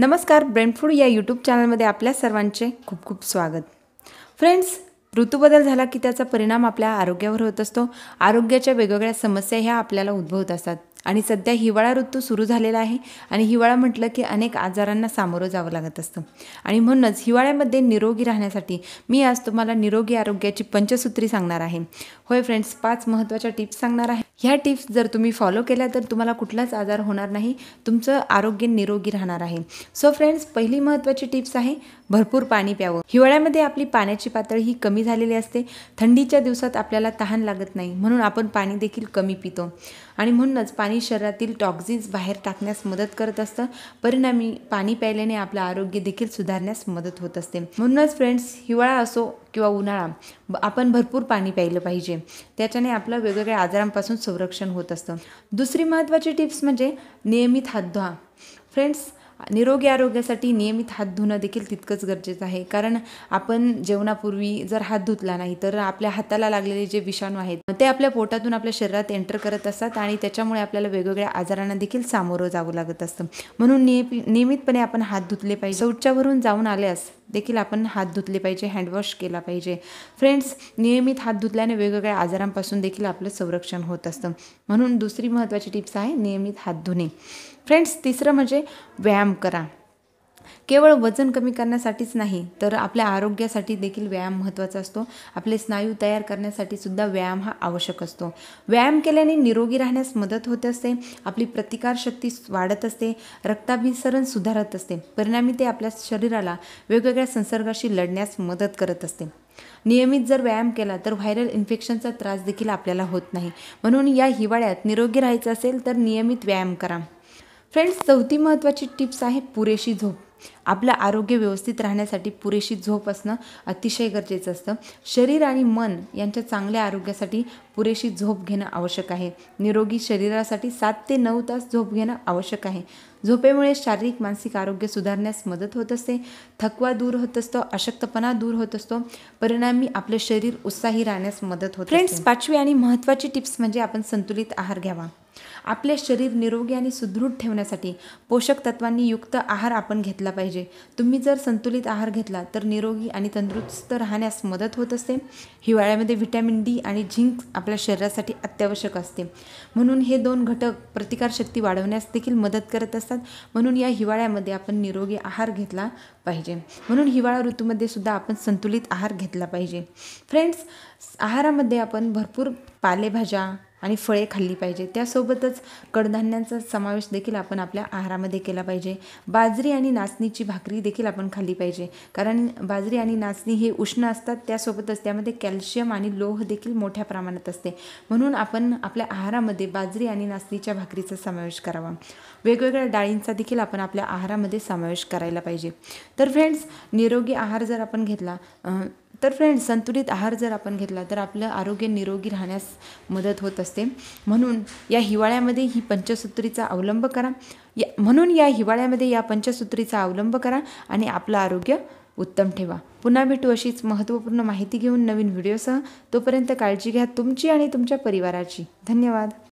नमस्कार ब्रेंडफूड या यूट्यूब चॅनलमध्ये आपल्या सर्वांचे खूप खूप स्वागत फ्रेंड्स ऋतूबदल झाला की त्याचा परिणाम आपल्या आरोग्यावर होत असतो आरोग्याच्या वेगवेगळ्या समस्या ह्या आपल्याला उद्भवत असतात आणि सध्या हिवाळा ऋतू सुरू झालेला आहे आणि हिवाळा म्हटलं की अनेक आजारांना सामोरं जावं लागत असतं आणि म्हणूनच हिवाळ्यामध्ये निरोगी राहण्यासाठी मी आज तुम्हाला निरोगी आरोग्याची पंचसूत्री सांगणार आहे होय फ्रेंड्स पाच महत्त्वाच्या टिप्स सांगणार आहे ह्या टिप्स जर तुम्ही फॉलो केल्या तर तुम्हाला कुठलाच आजार होणार नाही तुमचं आरोग्य निरोगी राहणार आहे सो फ्रेंड्स पहिली महत्त्वाची टिप्स आहे भरपूर पाणी प्यावं हिवाळ्यामध्ये आपली पाण्याची पातळी ही कमी झालेली असते थंडीच्या दिवसात आपल्याला तहान लागत नाही म्हणून आपण पाणी देखील कमी पितो आणि म्हणूनच पाणी शरीरातील टॉक्झिन्स बाहेर टाकण्यास मदत करत असतं परिणामी पाणी प्यायल्याने आपलं आरोग्य देखील सुधारण्यास मदत होत असते म्हणूनच फ्रेंड्स हिवाळा असो किंवा उन्हाळा आपण भरपूर पाणी प्यायलं पाहिजे त्याच्याने आपलं वेगवेगळ्या आजारांपासून संरक्षण होत असतं दुसरी महत्त्वाची टिप्स म्हणजे नियमित हात धुवा फ्रेंड्स निरोगी आरोग्यासाठी नियमित हात धुणं देखील तितकंच गरजेचं आहे कारण आपण जेवणापूर्वी जर हात धुतला नाही तर आपल्या हाताला लागलेले जे विषाणू आहेत ते आपल्या पोटातून आपल्या शरीरात एंटर करत असतात आणि त्याच्यामुळे आपल्याला वेगवेगळ्या आजारांना देखील सामोरं जावं लागत असतं म्हणून नियमितपणे आपण हात धुतले पाहिजे शौचावरून जाऊन आल्यास देखील आपण हात धुतले पाहिजे हँडवॉश केला पाहिजे फ्रेंड्स नियमित हात धुतल्याने वेगवेगळ्या आजारांपासून देखील आपलं संरक्षण होत असतं म्हणून दुसरी महत्त्वाची टिप्स आहे नियमित हात धुणे फ्रेंड्स तिसरं म्हणजे व्यायाम करा केवळ वजन कमी करण्यासाठीच नाही तर आपल्या आरोग्यासाठी देखील व्यायाम महत्त्वाचा असतो आपले स्नायू तयार करण्यासाठी सुद्धा व्यायाम हा आवश्यक असतो व्यायाम केल्याने निरोगी राहण्यास मदत होत असते आपली प्रतिकारशक्ती वाढत असते रक्ताभिसरण सुधारत असते परिणामी ते आपल्या शरीराला वेगवेगळ्या संसर्गाशी लढण्यास मदत करत असते नियमित जर व्यायाम केला तर व्हायरल इन्फेक्शनचा त्रास देखील आपल्याला होत नाही म्हणून या हिवाळ्यात निरोगी राहायचं असेल तर नियमित व्यायाम करा फ्रेंड्स चौथी महत्त्वाची टिप्स आहे पुरेशी झोप आपलं आरोग्य व्यवस्थित राहण्यासाठी पुरेशी झोप असणं अतिशय गरजेचं असतं शरीर आणि मन यांच्या चांगल्या आरोग्यासाठी पुरेशी झोप घेणं आवश्यक आहे निरोगी शरीरासाठी सात ते नऊ तास झोप घेणं आवश्यक आहे झोपेमुळे शारीरिक मानसिक आरोग्य सुधारण्यास मदत होत असते थकवा दूर होत असतो अशक्तपणा दूर होत असतो परिणामी आपलं शरीर उत्साही राहण्यास मदत होते फ्रेंड्स पाचवी आणि महत्त्वाची टिप्स म्हणजे आपण संतुलित आहार घ्यावा आपले शरीर निरोगी आणि सुदृढ ठेवण्यासाठी पोषक तत्वांनी युक्त आहार आपण घेतला पाहिजे तुम्ही जर संतुलित आहार घेतला तर निरोगी आणि तंदुरुस्त राहण्यास मदत होत असते हिवाळ्यामध्ये व्हिटॅमिन डी आणि झिंक आपल्या शरीरासाठी अत्यावश्यक असते म्हणून हे दोन घटक प्रतिकारशक्ती वाढवण्यास देखील मदत करत असतात म्हणून या हिवाळ्यामध्ये आपण निरोगी आहार घेतला पाहिजे म्हणून हिवाळा ऋतूमध्ये सुद्धा आपण संतुलित आहार घेतला पाहिजे फ्रेंड्स आहारामध्ये आपण भरपूर पालेभाज्या आणि फळे खाल्ली पाहिजे त्यासोबतच कडधान्यांचा समावेश देखील आपण आपल्या आहारामध्ये केला पाहिजे बाजरी आणि नाचणीची भाकरी देखील आपण खाल्ली पाहिजे कारण बाजरी आणि नाचणी हे उष्ण असतात त्यासोबतच त्यामध्ये कॅल्शियम आणि लोह देखील मोठ्या प्रमाणात असते म्हणून आपण आपल्या आहारामध्ये बाजरी आणि नाचणीच्या भाकरीचा समावेश करावा वेगवेगळ्या डाळींचा देखील आपण आपल्या आहारामध्ये समावेश करायला पाहिजे तर फ्रेंड्स निरोगी आहार जर आपण घेतला तर फ्रेंड्स संतुलित आहार जर आपण घेतला तर आपलं आरोग्य निरोगी राहण्यास मदत होत असते म्हणून या हिवाळ्यामध्ये ही पंचसूत्रीचा अवलंब करा या म्हणून या हिवाळ्यामध्ये या पंचसूत्रीचा अवलंब करा आणि आपलं आरोग्य उत्तम ठेवा पुन्हा भेटू अशीच महत्त्वपूर्ण माहिती घेऊन नवीन व्हिडिओसह तोपर्यंत काळजी घ्या तुमची आणि तुमच्या परिवाराची धन्यवाद